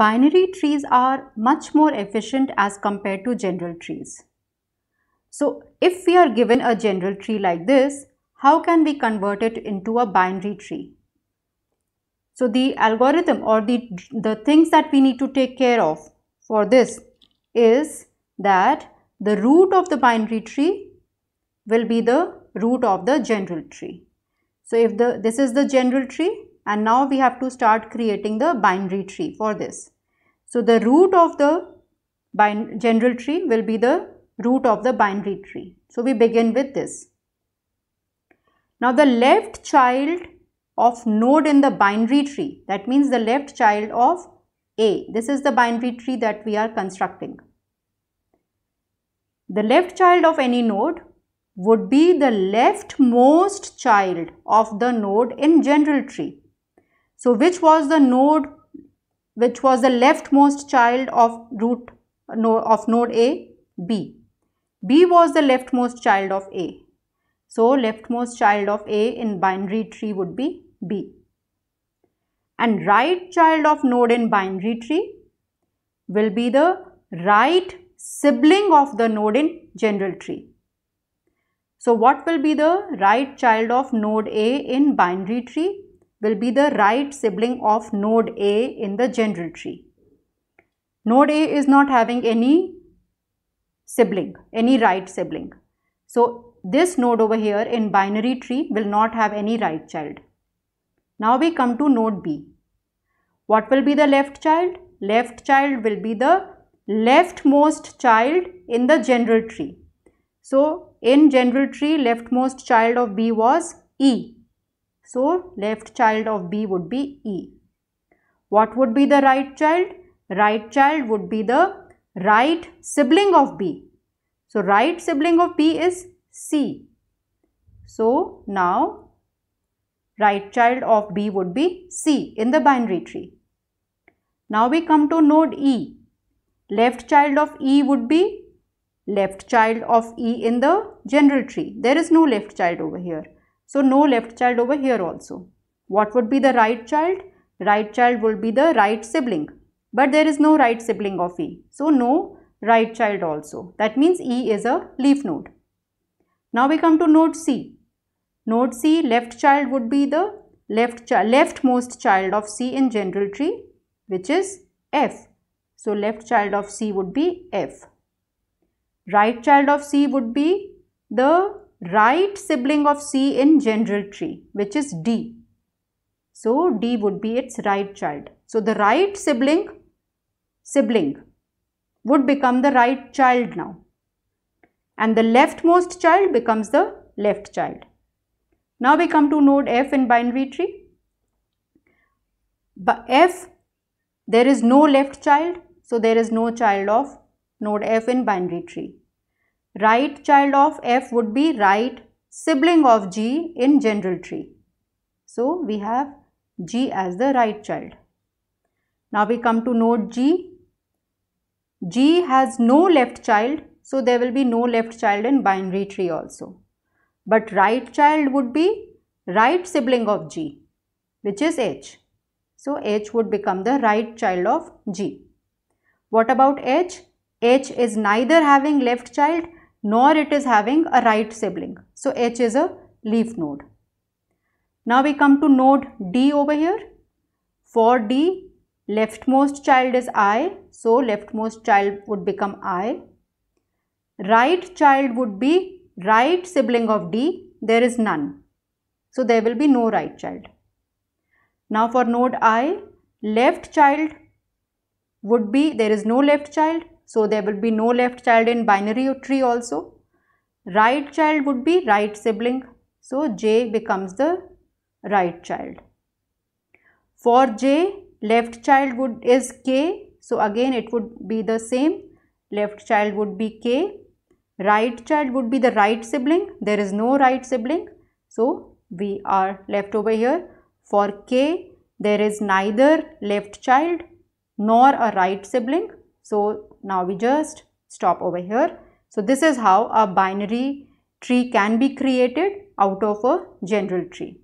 binary trees are much more efficient as compared to general trees. So if we are given a general tree like this, how can we convert it into a binary tree? So the algorithm or the, the things that we need to take care of for this is that the root of the binary tree will be the root of the general tree. So if the this is the general tree, and now we have to start creating the binary tree for this. So the root of the general tree will be the root of the binary tree. So we begin with this. Now the left child of node in the binary tree that means the left child of A. This is the binary tree that we are constructing. The left child of any node would be the leftmost child of the node in general tree. So which was the node which was the leftmost child of root of node A? B. B was the leftmost child of A. So leftmost child of A in binary tree would be B. And right child of node in binary tree will be the right sibling of the node in general tree. So what will be the right child of node A in binary tree? will be the right sibling of node A in the general tree. Node A is not having any sibling, any right sibling. So this node over here in binary tree will not have any right child. Now we come to node B. What will be the left child? Left child will be the leftmost child in the general tree. So in general tree leftmost child of B was E so, left child of B would be E. What would be the right child? Right child would be the right sibling of B. So, right sibling of B is C. So, now right child of B would be C in the binary tree. Now, we come to node E. Left child of E would be left child of E in the general tree. There is no left child over here. So no left child over here also. What would be the right child? Right child would be the right sibling. But there is no right sibling of E. So no right child also. That means E is a leaf node. Now we come to node C. Node C left child would be the left chi leftmost child of C in general tree which is F. So left child of C would be F. Right child of C would be the right sibling of C in general tree which is D. So, D would be its right child. So, the right sibling, sibling would become the right child now. And the leftmost child becomes the left child. Now, we come to node F in binary tree. But F, there is no left child. So, there is no child of node F in binary tree. Right child of F would be right sibling of G in general tree. So, we have G as the right child. Now, we come to node G. G has no left child. So, there will be no left child in binary tree also. But right child would be right sibling of G which is H. So, H would become the right child of G. What about H? H is neither having left child nor it is having a right sibling. So H is a leaf node. Now we come to node D over here. For D, leftmost child is I. So leftmost child would become I. Right child would be right sibling of D. There is none. So there will be no right child. Now for node I, left child would be, there is no left child. So there will be no left child in binary tree also. Right child would be right sibling. So J becomes the right child. For J, left child would is K. So again it would be the same. Left child would be K. Right child would be the right sibling. There is no right sibling. So we are left over here. For K, there is neither left child nor a right sibling. So now we just stop over here. So this is how a binary tree can be created out of a general tree.